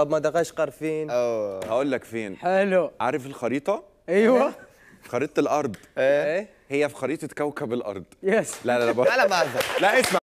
طب مدغشقر فين؟ اه هقول لك فين حلو عارف الخريطه؟ ايوه خريطه الارض ايه هي في خريطه كوكب الارض يس لا لا لا لا لا اسمع